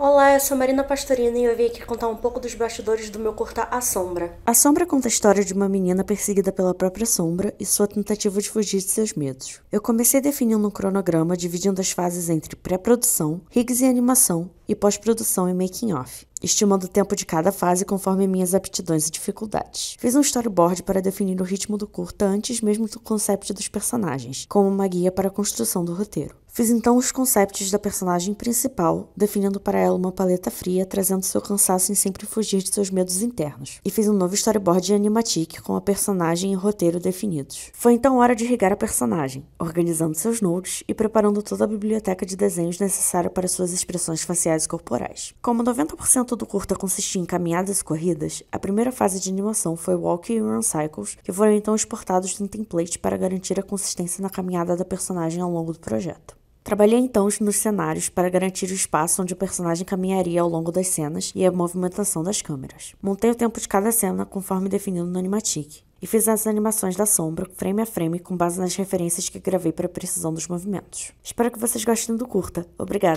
Olá, eu sou Marina Pastorina e eu vim aqui contar um pouco dos bastidores do meu curta A Sombra. A Sombra conta a história de uma menina perseguida pela própria sombra e sua tentativa de fugir de seus medos. Eu comecei definindo um cronograma dividindo as fases entre pré-produção, rigs e animação e pós-produção e making-off estimando o tempo de cada fase conforme minhas aptidões e dificuldades. Fiz um storyboard para definir o ritmo do curta antes mesmo do conceito dos personagens, como uma guia para a construção do roteiro. Fiz então os conceitos da personagem principal, definindo para ela uma paleta fria, trazendo seu cansaço em sempre fugir de seus medos internos. E fiz um novo storyboard de animatic com a personagem e roteiro definidos. Foi então hora de regar a personagem, organizando seus nudes e preparando toda a biblioteca de desenhos necessária para suas expressões faciais e corporais. Como 90% do curta consistia em caminhadas e corridas, a primeira fase de animação foi walk e run cycles, que foram então exportados em template para garantir a consistência na caminhada da personagem ao longo do projeto. Trabalhei então nos cenários para garantir o espaço onde o personagem caminharia ao longo das cenas e a movimentação das câmeras. Montei o tempo de cada cena conforme definido no Animatic e fiz as animações da sombra, frame a frame, com base nas referências que gravei para a precisão dos movimentos. Espero que vocês gostem do curta. Obrigada!